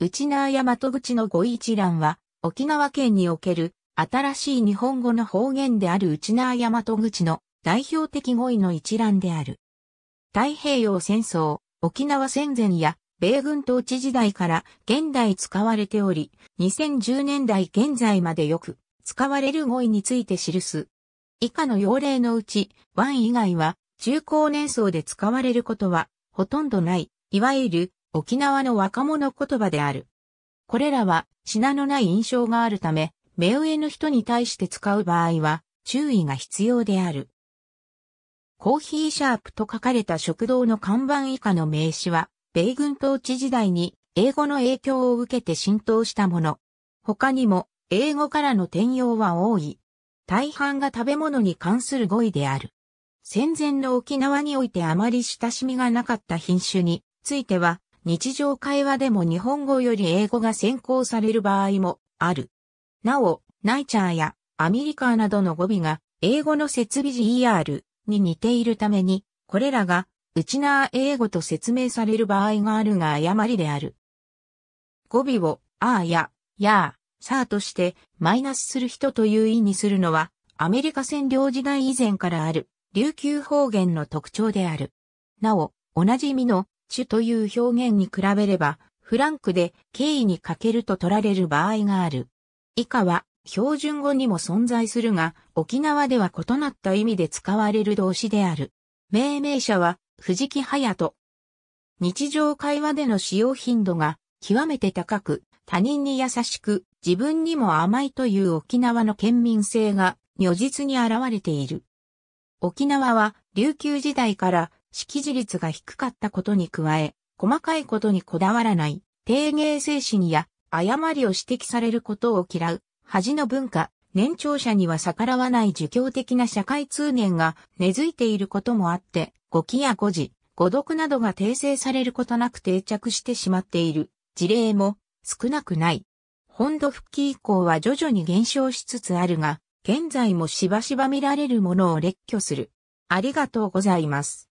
内縄大和口の語一覧は、沖縄県における新しい日本語の方言である内縄大和口の代表的語彙の一覧である。太平洋戦争、沖縄戦前や米軍統治時代から現代使われており、2010年代現在までよく使われる語彙について記す。以下の要例のうち、1以外は中高年層で使われることはほとんどない、いわゆる沖縄の若者言葉である。これらは品のない印象があるため、目上の人に対して使う場合は注意が必要である。コーヒーシャープと書かれた食堂の看板以下の名詞は、米軍統治時代に英語の影響を受けて浸透したもの。他にも、英語からの転用は多い。大半が食べ物に関する語彙である。戦前の沖縄においてあまり親しみがなかった品種については、日常会話でも日本語より英語が先行される場合もある。なお、ナイチャーやアメリカーなどの語尾が英語の設備 GER に似ているために、これらがウチナー英語と説明される場合があるが誤りである。語尾をあーや、やー、さーとしてマイナスする人という意にするのはアメリカ占領時代以前からある琉球方言の特徴である。なお、なじみのチュという表現に比べれば、フランクで敬意に欠けると取られる場合がある。以下は、標準語にも存在するが、沖縄では異なった意味で使われる動詞である。命名者は、藤木隼人。日常会話での使用頻度が極めて高く、他人に優しく、自分にも甘いという沖縄の県民性が如実に現れている。沖縄は琉球時代から識字率が低かったことに加え、細かいことにこだわらない、定芸精神や誤りを指摘されることを嫌う、恥の文化、年長者には逆らわない儒教的な社会通念が根付いていることもあって、語気や語字、語読などが訂正されることなく定着してしまっている事例も少なくない。本土復帰以降は徐々に減少しつつあるが、現在もしばしば見られるものを列挙する。ありがとうございます。